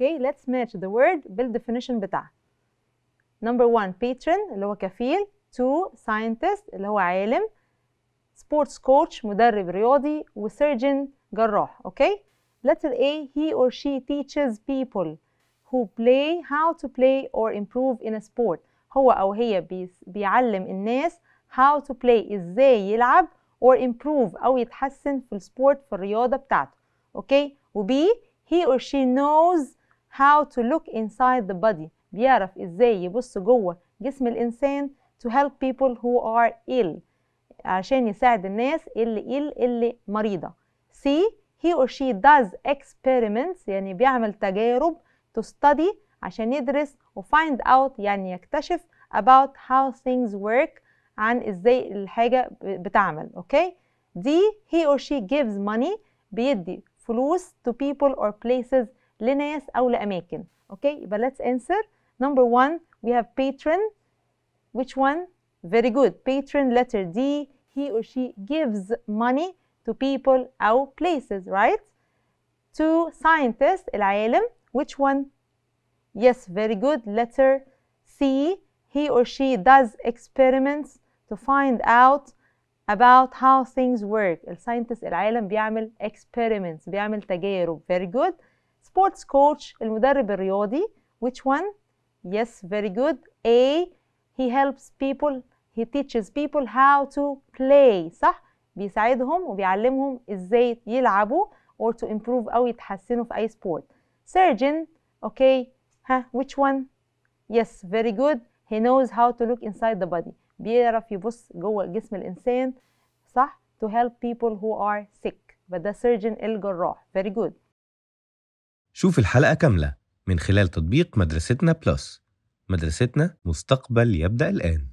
okay let's match the word Build definition, beta. number one patron اللي هو كفيل two scientist اللي هو عالم sports coach مدرب رياضي و surgeon جراح okay letter A he or she teaches people who play how to play or improve in a sport هو أو هي بيعلم الناس how to play إزاي يلعب or improve أو يتحسن في السبورت في الرياضة بتاعته okay وبي he or she knows how to look inside the body بيعرف ازاي يبص جوه جسم الانسان to help people who are ill عشان يساعد الناس اللي ill اللي مريضة C he or she does experiments يعني بيعمل تجارب to study عشان يدرس و find out يعني يكتشف about how things work عن ازاي الحاجة بتعمل اوكي okay? D he or she gives money بيدي فلوس to people or places لناس أو لأماكن okay يبقى let's answer number one we have patron which one very good patron letter D he or she gives money to people or places right to scientists العالم which one yes very good letter C he or she does experiments to find out about how things work الساينتست العالم بيعمل experiments بيعمل تجارب very good sports coach المدرب الرياضي which one yes very good A he helps people he teaches people how to play صح بيساعدهم وبيعلمهم ازاي يلعبوا or to improve او يتحسنوا في اي sport surgeon okay ها which one yes very good he knows how to look inside the body بيعرف يبص جوه جسم الانسان صح to help people who are sick the surgeon الجراح very good شوف الحلقة كاملة من خلال تطبيق مدرستنا بلس مدرستنا مستقبل يبدأ الآن